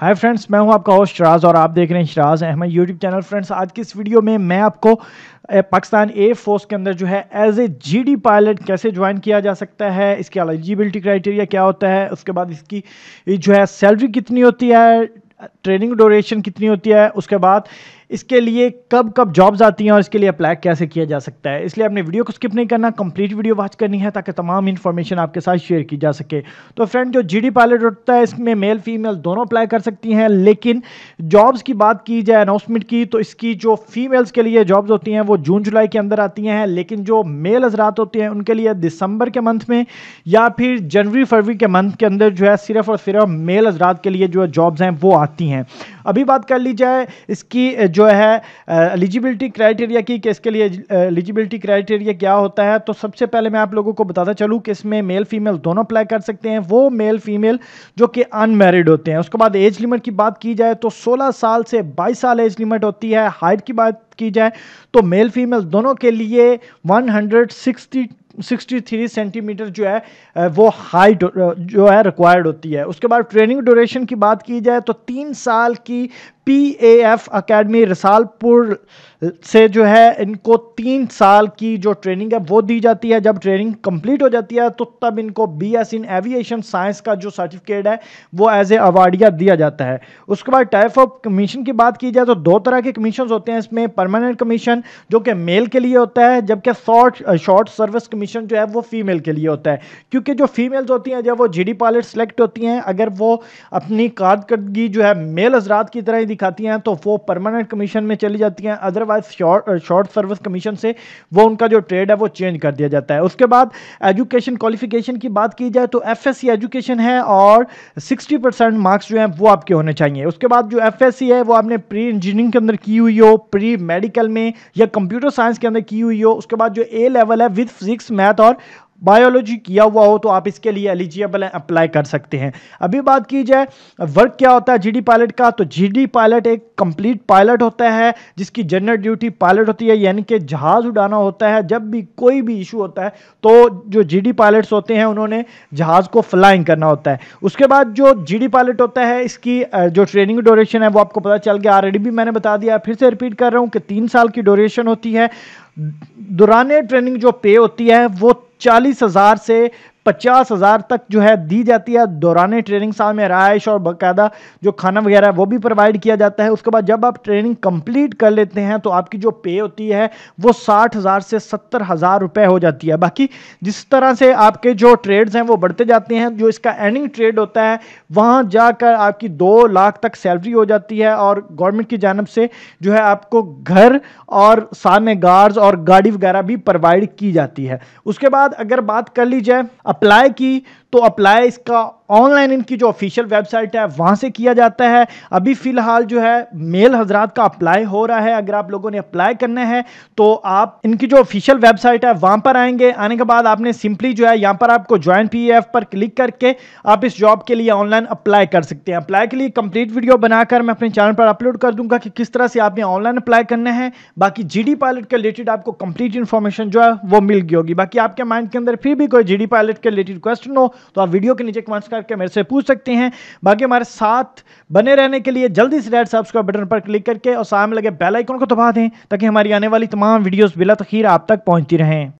hi friends मैं हूं आपका होस्ट शराज और आप देख रहे हैं Shiraz Ahmad YouTube channel friends आज की इस वीडियो में मैं आपको पाकिस्तान एयर फोर्स के अंदर जो है एज ए जीडी पायलट कैसे ज्वाइन किया जा सकता है इसकी एलिजिबिलिटी क्राइटेरिया क्या होता है उसके बाद इसकी जो है सैलरी कितनी होती है ट्रेनिंग डोरेशन कितनी होती है उसके बाद इसके लिए कब कब जॉब्स आती हैं और इसके लिए अप्लाई कैसे किया जा सकता है इसलिए आपने वीडियो को स्किप नहीं करना कंप्लीट वीडियो वॉच करनी है ताकि तमाम इन्फॉर्मेशन आपके साथ शेयर की जा सके तो फ्रेंड जो जी डी पायलट होता है इसमें मेल फीमेल दोनों अप्लाई कर सकती हैं लेकिन जॉब्स की बात की जाए अनाउंसमेंट की तो इसकी जो फीमेल्स के लिए जॉब्स होती हैं वो जून जुलाई के अंदर आती हैं लेकिन जो मेल हजरात होते हैं उनके लिए दिसंबर के मंथ में या फिर जनवरी फरवरी के मंथ के अंदर जो है सिर्फ और सिर्फ मेल हजरात के लिए जो जॉब्स हैं वो आती हैं अभी बात कर ली जाए इसकी जो है एलिजिबिलिटी क्राइटेरिया की कि इसके लिए एलिजिबिलिटी क्राइटेरिया क्या होता है तो सबसे पहले मैं आप लोगों को बताता चलूँ कि इसमें मेल फीमेल दोनों अप्लाई कर सकते हैं वो मेल फीमेल जो कि अनमेरिड होते हैं उसके बाद एज लिमिट की बात की जाए तो सोलह साल से बाईस साल एज लिमिट होती है हाइट की बात की जाए तो मेल फीमेल दोनों के लिए 160 63 सेंटीमीटर जो है वो हाइट जो है रिक्वायर्ड होती है उसके बाद ट्रेनिंग ड्यूरेशन की बात की जाए तो तीन साल की P A F academy Risalpur से जो है इनको तीन साल की जो ट्रेनिंग है वो दी जाती है जब ट्रेनिंग कंप्लीट हो जाती है तो तब इनको B S in aviation science का जो सर्टिफिकेट है वो एज ए अवार्डिया दिया जाता है उसके बाद टाइप ऑफ कमीशन की बात की जाए तो दो तरह के कमीशन होते हैं इसमें परमानेंट कमीशन जो कि मेल के लिए होता है जबकि शॉर्ट शॉर्ट सर्विस कमीशन जो है वो फीमेल के लिए होता है क्योंकि जो फीमेल्स होती हैं जब वो जी डी पायलट सेलेक्ट होती हैं अगर वो अपनी कारदगी जो है मेल हजरात की तरह दिखाती हैं तो वो परमानेंट कमीशन में चली जाती हैं otherwise short short service commission से वो उनका जो ट्रेड है वो चेंज कर दिया जाता है उसके बाद एजुकेशन क्वालिफिकेशन की बात की जाए तो एफ एजुकेशन है और सिक्सटी मार्क्स जो हैं वो आपके होने चाहिए उसके बाद जो एफ है वो आपने प्री इंजीनियरिंग के अंदर की हुई हो प्री मेडिकल में या कंप्यूटर साइंस के अंदर की हुई हो उसके बाद जो ए लेवल है विथ फिजिक्स मैथ और बायोलॉजी किया हुआ हो तो आप इसके लिए एलिजिबल अप्लाई कर सकते हैं अभी बात की जाए वर्क क्या होता है जीडी पायलट का तो जीडी पायलट एक कंप्लीट पायलट होता है जिसकी जनरल ड्यूटी पायलट होती है यानी कि जहाज़ उड़ाना होता है जब भी कोई भी इशू होता है तो जो जीडी पायलट्स होते हैं उन्होंने जहाज़ को फ्लाइंग करना होता है उसके बाद जो जी पायलट होता है इसकी जो ट्रेनिंग ड्यूरेशन है वो आपको पता चल गया ऑलरेडी भी मैंने बता दिया फिर से रिपीट कर रहा हूँ कि तीन साल की ड्यूरेशन होती है दुराने ट्रेनिंग जो पे होती है वो चालीस हज़ार से पचास हज़ार तक जो है दी जाती है दौरान ट्रेनिंग साल में रहायश और बाकायदा जो खाना वगैरह है वो भी प्रोवाइड किया जाता है उसके बाद जब आप ट्रेनिंग कंप्लीट कर लेते हैं तो आपकी जो पे होती है वो साठ हज़ार से सत्तर हज़ार रुपये हो जाती है बाकी जिस तरह से आपके जो ट्रेड्स हैं वो बढ़ते जाते हैं जो इसका एंडिंग ट्रेड होता है वहाँ जाकर आपकी दो लाख तक सैलरी हो जाती है और गवर्नमेंट की जानब से जो है आपको घर और सामने गार्ड्स और गाड़ी वगैरह भी प्रोवाइड की जाती है उसके बाद अगर बात कर ली जाए अप्लाई की तो अप्लाई इसका ऑनलाइन इनकी जो ऑफिशियल वेबसाइट है वहाँ से किया जाता है अभी फ़िलहाल जो है मेल हजरात का अप्लाई हो रहा है अगर आप लोगों ने अप्लाई करना है तो आप इनकी जो ऑफिशियल वेबसाइट है वहाँ पर आएंगे आने के बाद आपने सिंपली जो है यहाँ पर आपको ज्वाइन पी पर क्लिक करके आप इस जॉब के लिए ऑनलाइन अप्लाई कर सकते हैं अप्लाई के लिए कंप्लीट वीडियो बनाकर मैं अपने चैनल पर अपलोड कर दूंगा कि किस तरह से आपने ऑनलाइन अप्लाई करना है बाकी जी पायलट के रिलेटेड आपको कंप्लीट इन्फॉर्मेशन जो है वो मिल गई होगी बाकी आपके माइंड के अंदर फिर भी कोई जी पायलट के रिलेटेड क्वेश्चन हो तो आप वीडियो के नीचे कमेंट्स करके मेरे से पूछ सकते हैं बाकी हमारे साथ बने रहने के लिए जल्दी से रेड सब्सक्राइब बटन पर क्लिक करके और सामने लगे बेल आइकन को दबा दें ताकि हमारी आने वाली तमाम वीडियोस बिला तखीर आप तक पहुंचती रहें